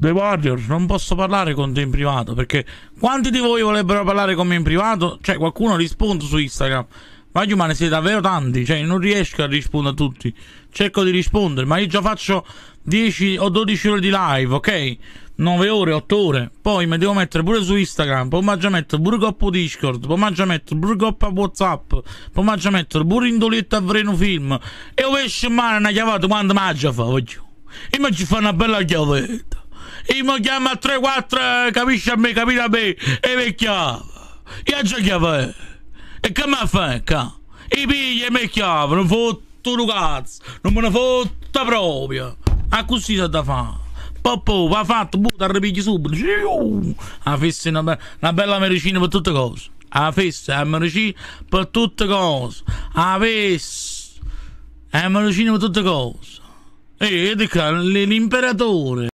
The Warriors, non posso parlare con te in privato perché quanti di voi volebbero parlare con me in privato? Cioè, qualcuno risponde su Instagram. Ma io, ma ne siete davvero tanti, cioè non riesco a rispondere a tutti. Cerco di rispondere, ma io già faccio 10 o 12 ore di live, ok? 9 ore, 8 ore. Poi mi devo mettere pure su Instagram, poi mi già pure coppa Discord, poi mi già pure coppa Whatsapp, poi mi già pure indoletta a Vreno Film. E io esce male una chiavata quando mangia fa, voglio. E mi ci fa una bella chiavetta io mi chiama a 3-4, eh, capisci a me, capito a me, e mi chiama. Io giocavo, eh? e che mi fa, eh, ca? I pigli e mi non chiamano, fottuto cazzo, non me ne fotta proprio. A così si da fare. Poppo, va fatto, butta, boh, ripigli subito. La oh. festa è una, be- una bella medicina per tutte cose. La festa è una medicina per tutte cose. La festa è una medicina per tutte cose. E di qua l'imperatore.